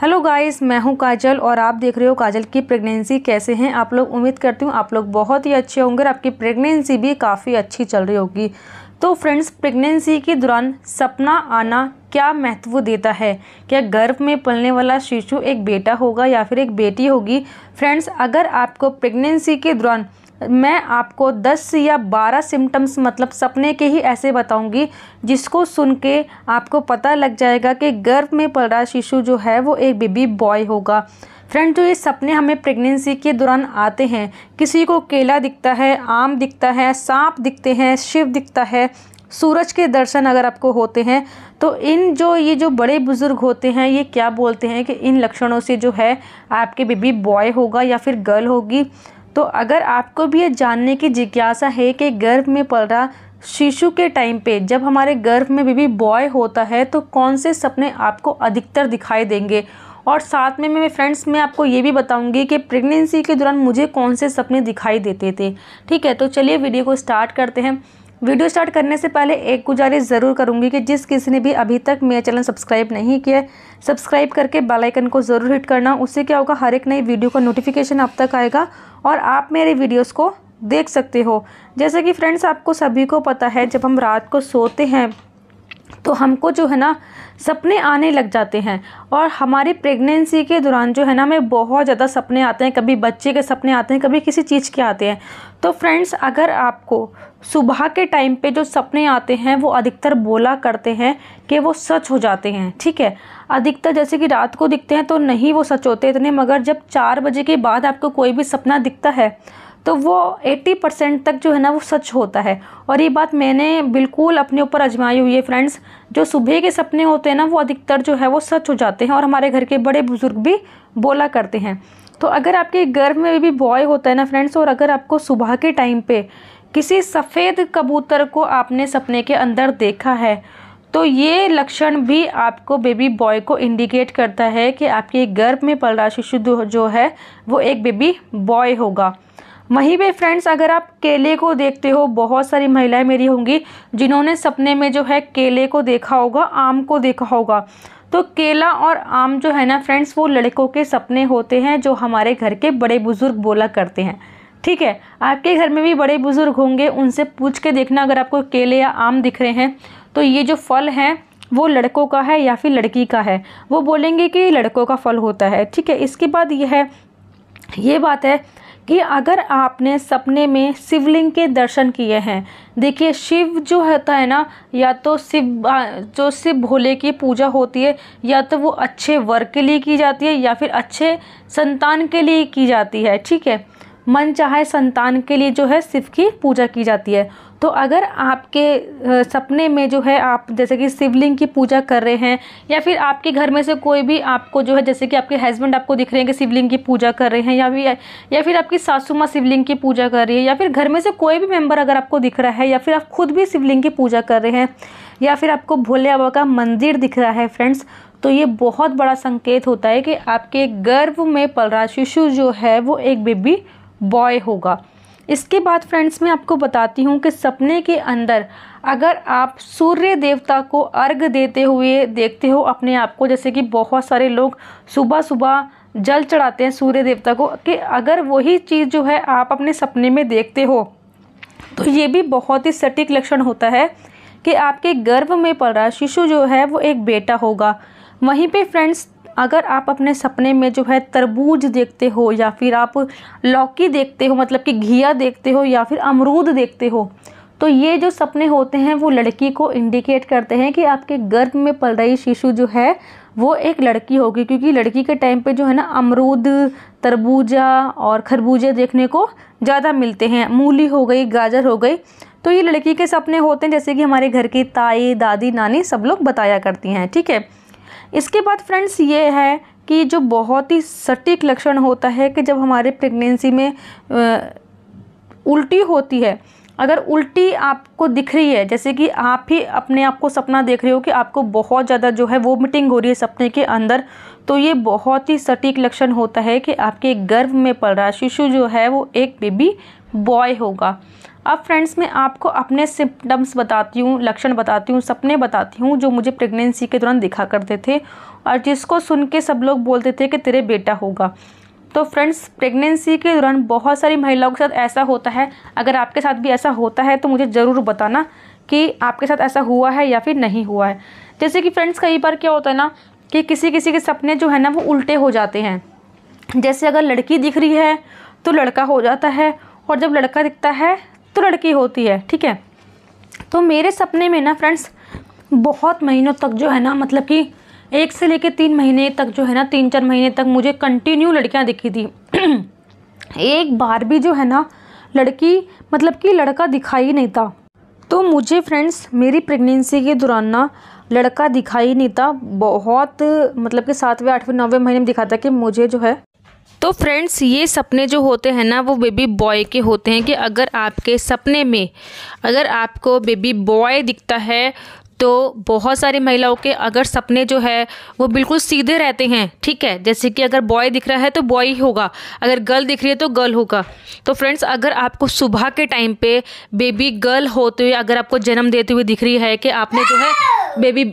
hello guys मैं हूं काजल और आप देख रहे हो काजल की प्रेगनेंसी कैसे हैं आप लोग उम्मीद करती हूं आप लोग बहुत ही अच्छे होंगे और आपकी प्रेगनेंसी भी काफ़ी अच्छी चल रही होगी तो फ्रेंड्स प्रेगनेंसी के दौरान सपना आना क्या महत्व देता है क्या गर्भ में पलने वाला शिशु एक बेटा होगा या फिर एक बेटी होगी फ्रेंड्स अगर आपको प्रेगनेंसी के दौरान मैं आपको 10 या 12 सिम्टम्स मतलब सपने के ही ऐसे बताऊंगी जिसको सुन के आपको पता लग जाएगा कि गर्भ में पल रहा शिशु जो है वो एक बेबी बॉय होगा फ्रेंड जो ये सपने हमें प्रेगनेंसी के दौरान आते हैं किसी को केला दिखता है आम दिखता है सांप दिखते हैं शिव दिखता है सूरज के दर्शन अगर आपको होते हैं तो इन जो ये जो बड़े बुज़ुर्ग होते हैं ये क्या बोलते हैं कि इन लक्षणों से जो है आपके बेबी बॉय होगा या फिर गर्ल होगी तो अगर आपको भी ये जानने की जिज्ञासा है कि गर्भ में पल रहा शिशु के टाइम पे जब हमारे गर्भ में बेबी बॉय होता है तो कौन से सपने आपको अधिकतर दिखाई देंगे और साथ में मैं फ्रेंड्स मैं आपको ये भी बताऊंगी कि प्रेगनेंसी के दौरान मुझे कौन से सपने दिखाई देते थे ठीक है तो चलिए वीडियो को स्टार्ट करते हैं वीडियो स्टार्ट करने से पहले एक गुजारिश ज़रूर करूंगी कि जिस किसी ने भी अभी तक मेरा चैनल सब्सक्राइब नहीं किया सब्सक्राइब करके बेल आइकन को ज़रूर हिट करना उससे क्या होगा हर एक नई वीडियो का नोटिफिकेशन आप तक आएगा और आप मेरे वीडियोस को देख सकते हो जैसे कि फ्रेंड्स आपको सभी को पता है जब हम रात को सोते हैं तो हमको जो है ना सपने आने लग जाते हैं और हमारे प्रेगनेंसी के दौरान जो है ना हमें बहुत ज़्यादा सपने आते हैं कभी बच्चे के सपने आते हैं कभी किसी चीज़ के आते हैं तो फ्रेंड्स अगर आपको सुबह के टाइम पे जो सपने आते हैं वो अधिकतर बोला करते हैं कि वो सच हो जाते हैं ठीक है अधिकतर जैसे कि रात को दिखते हैं तो नहीं वो सच होते इतने मगर जब चार बजे के बाद आपको कोई भी सपना दिखता है तो वो 80 परसेंट तक जो है ना वो सच होता है और ये बात मैंने बिल्कुल अपने ऊपर अजमाई हुई है फ्रेंड्स जो सुबह के सपने होते हैं ना वो अधिकतर जो है वो सच हो जाते हैं और हमारे घर के बड़े बुज़ुर्ग भी बोला करते हैं तो अगर आपके घर में भी बॉय होता है ना फ्रेंड्स और अगर आपको सुबह के टाइम पर किसी सफ़ेद कबूतर को आपने सपने के अंदर देखा है तो ये लक्षण भी आपको बेबी बॉय को इंडिकेट करता है कि आपके गर्भ में पल रहा शिशु जो है वो एक बेबी बॉय होगा वहीं पे फ्रेंड्स अगर आप केले को देखते हो बहुत सारी महिलाएं मेरी होंगी जिन्होंने सपने में जो है केले को देखा होगा आम को देखा होगा तो केला और आम जो है ना फ्रेंड्स वो लड़कों के सपने होते हैं जो हमारे घर के बड़े बुज़ुर्ग बोला करते हैं ठीक है आपके घर में भी बड़े बुज़ुर्ग होंगे उनसे पूछ के देखना अगर आपको केले या आम दिख रहे हैं तो ये जो फल हैं वो लड़कों का है या फिर लड़की का है वो बोलेंगे कि लड़कों का फल होता है ठीक है इसके बाद यह है ये बात है कि अगर आपने सपने में शिवलिंग के दर्शन किए हैं देखिए शिव जो होता है ना या तो शिव जो शिव भोले की पूजा होती है या तो वो अच्छे वर्ग के लिए की जाती है या फिर अच्छे संतान के लिए की जाती है ठीक है मन चाहे संतान के लिए जो है शिव की पूजा की जाती है तो अगर आपके सपने में जो है आप जैसे कि शिवलिंग की पूजा कर रहे हैं या फिर आपके घर में से कोई भी आपको जो है जैसे कि आपके हस्बैंड आपको दिख रहे हैं कि शिवलिंग की पूजा कर रहे हैं या भी या फिर आपकी सासू माँ शिवलिंग की पूजा कर रही है या फिर घर में से कोई भी मेम्बर अगर आपको दिख रहा है या फिर आप खुद भी शिवलिंग की पूजा कर रहे हैं या फिर आपको भोले बाबा का मंदिर दिख रहा है फ्रेंड्स तो ये बहुत बड़ा संकेत होता है कि आपके गर्भ में पलरा शिशु जो है वो एक बेबी बॉय होगा इसके बाद फ्रेंड्स मैं आपको बताती हूँ कि सपने के अंदर अगर आप सूर्य देवता को अर्घ देते हुए देखते हो अपने आप को जैसे कि बहुत सारे लोग सुबह सुबह जल चढ़ाते हैं सूर्य देवता को कि अगर वही चीज़ जो है आप अपने सपने में देखते हो तो ये भी बहुत ही सटीक लक्षण होता है कि आपके गर्भ में पड़ रहा शिशु जो है वो एक बेटा होगा वहीं पे फ्रेंड्स अगर आप अपने सपने में जो है तरबूज देखते हो या फिर आप लौकी देखते हो मतलब कि घिया देखते हो या फिर अमरूद देखते हो तो ये जो सपने होते हैं वो लड़की को इंडिकेट करते हैं कि आपके गर्भ में पल रही शिशु जो है वो एक लड़की होगी क्योंकि लड़की के टाइम पे जो है ना अमरूद तरबूजा और खरबूजे देखने को ज़्यादा मिलते हैं मूली हो गई गाजर हो गई तो ये लड़की के सपने होते हैं जैसे कि हमारे घर की ताई दादी नानी सब लोग बताया करती हैं ठीक है इसके बाद फ्रेंड्स ये है कि जो बहुत ही सटीक लक्षण होता है कि जब हमारे प्रेगनेंसी में उल्टी होती है अगर उल्टी आपको दिख रही है जैसे कि आप ही अपने आप को सपना देख रहे हो कि आपको बहुत ज़्यादा जो है वो मीटिंग हो रही है सपने के अंदर तो ये बहुत ही सटीक लक्षण होता है कि आपके गर्भ में पल रहा शिशु जो है वो एक बेबी बॉय होगा अब फ्रेंड्स मैं आपको अपने सिम्टम्स बताती हूँ लक्षण बताती हूँ सपने बताती हूँ जो मुझे प्रेगनेंसी के दौरान दिखा करते थे और जिसको सुन के सब लोग बोलते थे कि तेरे बेटा होगा तो फ्रेंड्स प्रेगनेंसी के दौरान बहुत सारी महिलाओं के साथ ऐसा होता है अगर आपके साथ भी ऐसा होता है तो मुझे ज़रूर बताना कि आपके साथ ऐसा हुआ है या फिर नहीं हुआ है जैसे कि फ्रेंड्स कई बार क्या होता है ना कि किसी किसी के सपने जो है ना वो उल्टे हो जाते हैं जैसे अगर लड़की दिख रही है तो लड़का हो जाता है और जब लड़का दिखता है तो लड़की होती है ठीक है तो मेरे सपने में ना फ्रेंड्स बहुत महीनों तक जो है ना मतलब कि एक से लेके तीन महीने तक जो है ना तीन चार महीने तक मुझे कंटिन्यू लड़कियां दिखी थी एक बार भी जो है ना लड़की मतलब कि लड़का दिखाई नहीं था तो मुझे फ्रेंड्स मेरी प्रेगनेंसी के दौरान ना लड़का दिखाई नहीं था बहुत मतलब कि सातवें आठवें नौवें महीने में दिखा था कि मुझे जो है तो फ्रेंड्स ये सपने जो होते हैं ना वो बेबी बॉय के होते हैं कि अगर आपके सपने में अगर आपको बेबी बॉय दिखता है तो बहुत सारी महिलाओं के अगर सपने जो है वो बिल्कुल सीधे रहते हैं ठीक है जैसे कि अगर बॉय दिख रहा है तो बॉय ही होगा अगर गर्ल दिख रही है तो गर्ल होगा तो फ्रेंड्स अगर आपको सुबह के टाइम पे बेबी गर्ल होते हुए अगर आपको जन्म देते हुए दिख रही है कि आपने जो है बेबी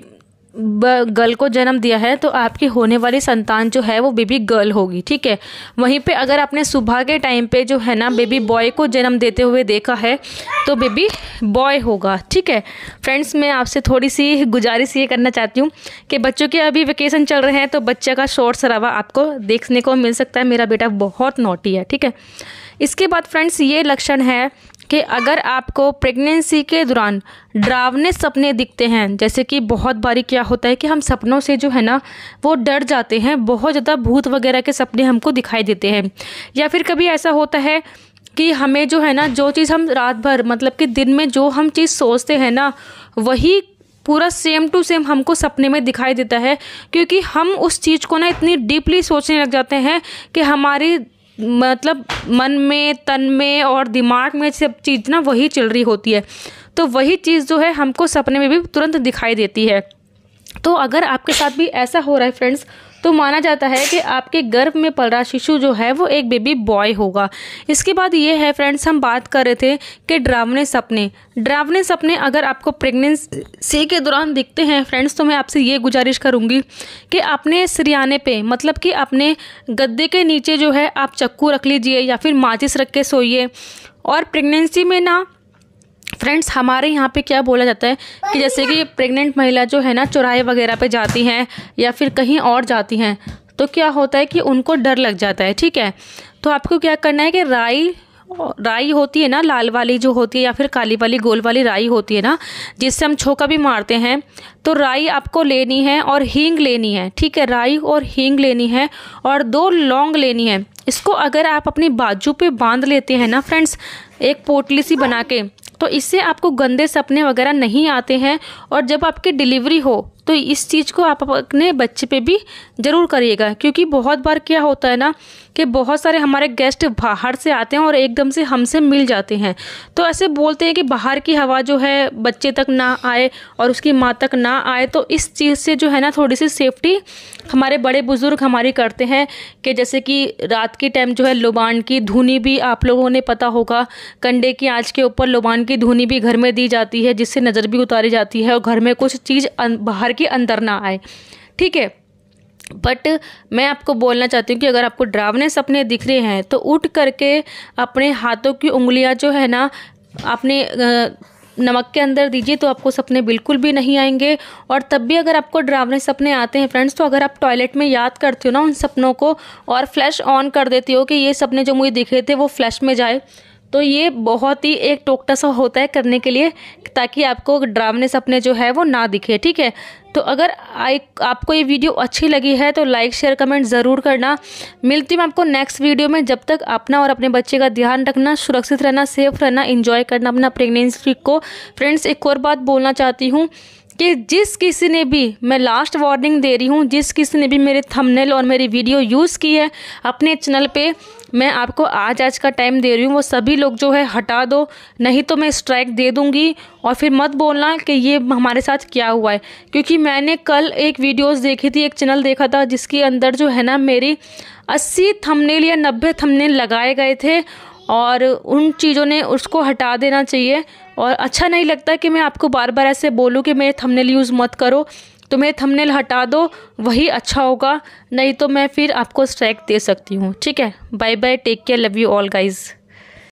गर्ल को जन्म दिया है तो आपकी होने वाली संतान जो है वो बेबी गर्ल होगी ठीक है वहीं पे अगर आपने सुबह के टाइम पे जो है ना बेबी बॉय को जन्म देते हुए देखा है तो बेबी बॉय होगा ठीक है फ्रेंड्स मैं आपसे थोड़ी सी गुजारिश ये करना चाहती हूँ कि बच्चों के अभी वेकेशन चल रहे हैं तो बच्चे का शोर शराबा आपको देखने को मिल सकता है मेरा बेटा बहुत नोटी है ठीक है इसके बाद फ्रेंड्स ये लक्षण है कि अगर आपको प्रेगनेंसी के दौरान डरावने सपने दिखते हैं जैसे कि बहुत बारी क्या होता है कि हम सपनों से जो है ना वो डर जाते हैं बहुत ज़्यादा भूत वगैरह के सपने हमको दिखाई देते हैं या फिर कभी ऐसा होता है कि हमें जो है ना जो चीज़ हम रात भर मतलब कि दिन में जो हम चीज़ सोचते हैं ना वही पूरा सेम टू सेम हमको सपने में दिखाई देता है क्योंकि हम उस चीज़ को ना इतनी डीपली सोचने लग जाते हैं कि हमारी मतलब मन में तन में और दिमाग में सब चीज़ ना वही चल रही होती है तो वही चीज़ जो है हमको सपने में भी तुरंत दिखाई देती है तो अगर आपके साथ भी ऐसा हो रहा है फ्रेंड्स तो माना जाता है कि आपके गर्भ में पल रहा शिशु जो है वो एक बेबी बॉय होगा इसके बाद ये है फ्रेंड्स हम बात कर रहे थे कि ड्रावने सपने ड्रावने सपने अगर आपको प्रेगनेंसी के दौरान दिखते हैं फ्रेंड्स तो मैं आपसे ये गुजारिश करूँगी कि अपने सरियाने पे मतलब कि अपने गद्दे के नीचे जो है आप चक्कू रख लीजिए या फिर माचिस रख के सोइए और प्रेगनेंसी में ना फ्रेंड्स हमारे यहाँ पे क्या बोला जाता है कि जैसे कि प्रेग्नेंट महिला जो है ना चौराहे वगैरह पे जाती हैं या फिर कहीं और जाती हैं तो क्या होता है कि उनको डर लग जाता है ठीक है तो आपको क्या करना है कि राई राई होती है ना लाल वाली जो होती है या फिर काली वाली गोल वाली राई होती है ना जिससे हम छोका भी मारते हैं तो राई आपको लेनी है और हींग लेनी है ठीक है राई और हींग लेनी है और दो लौंग लेनी है इसको अगर आप अपनी बाजू पे बांध लेते हैं ना फ्रेंड्स एक पोटली सी बना के तो इससे आपको गंदे सपने वगैरह नहीं आते हैं और जब आपकी डिलीवरी हो तो इस चीज़ को आप अपने बच्चे पे भी ज़रूर करिएगा क्योंकि बहुत बार क्या होता है ना कि बहुत सारे हमारे गेस्ट बाहर से आते हैं और एकदम से हमसे मिल जाते हैं तो ऐसे बोलते हैं कि बाहर की हवा जो है बच्चे तक ना आए और उसकी माँ तक ना आए तो इस चीज़ से जो है ना थोड़ी सी सेफ्टी हमारे बड़े बुज़ुर्ग हमारी करते हैं कि जैसे कि रात के टाइम जो है लुबान की धुनी भी आप लोगों ने पता होगा कंडे की आँच के ऊपर लुबान की धुनी भी घर में दी जाती है जिससे नज़र भी उतारी जाती है और घर में कुछ चीज़ अं-, बाहर के अंदर ना आए ठीक है बट मैं आपको बोलना चाहती हूँ कि अगर आपको डरावने सपने दिख रहे हैं तो उठ करके अपने हाथों की उंगलियाँ जो है ना अपने नमक के अंदर दीजिए तो आपको सपने बिल्कुल भी नहीं आएंगे और तब भी अगर आपको डरावने सपने आते हैं फ्रेंड्स तो अगर आप टॉयलेट में याद करते हो ना उन सपनों को और फ्लैश ऑन कर देती हो कि ये सपने जो मुझे दिखे थे वो फ्लैश में जाए तो ये बहुत ही एक टोकटा सा होता है करने के लिए ताकि आपको ड्रामने सपने जो है वो ना दिखे ठीक है तो अगर आई आपको ये वीडियो अच्छी लगी है तो लाइक शेयर कमेंट ज़रूर करना मिलती हूँ आपको नेक्स्ट वीडियो में जब तक अपना और अपने बच्चे का ध्यान रखना सुरक्षित रहना सेफ रहना इन्जॉय करना अपना प्रेगनेंसी को फ्रेंड्स एक और बात बोलना चाहती हूँ कि जिस किसी ने भी मैं लास्ट वार्निंग दे रही हूँ जिस किसी ने भी मेरे थंबनेल और मेरी वीडियो यूज़ की है अपने चैनल पे मैं आपको आज आज का टाइम दे रही हूँ वो सभी लोग जो है हटा दो नहीं तो मैं स्ट्राइक दे दूँगी और फिर मत बोलना कि ये हमारे साथ क्या हुआ है क्योंकि मैंने कल एक वीडियोस देखी थी एक चैनल देखा था जिसके अंदर जो है ना मेरी अस्सी थमनेल या नब्बे थमनेल लगाए गए थे और उन चीज़ों ने उसको हटा देना चाहिए और अच्छा नहीं लगता कि मैं आपको बार बार ऐसे बोलूँ कि मेरे थमनेल यूज़ मत करो तो मेरे थंबनेल हटा दो वही अच्छा होगा नहीं तो मैं फिर आपको स्ट्राइक दे सकती हूँ ठीक है bye bye take care love you all guys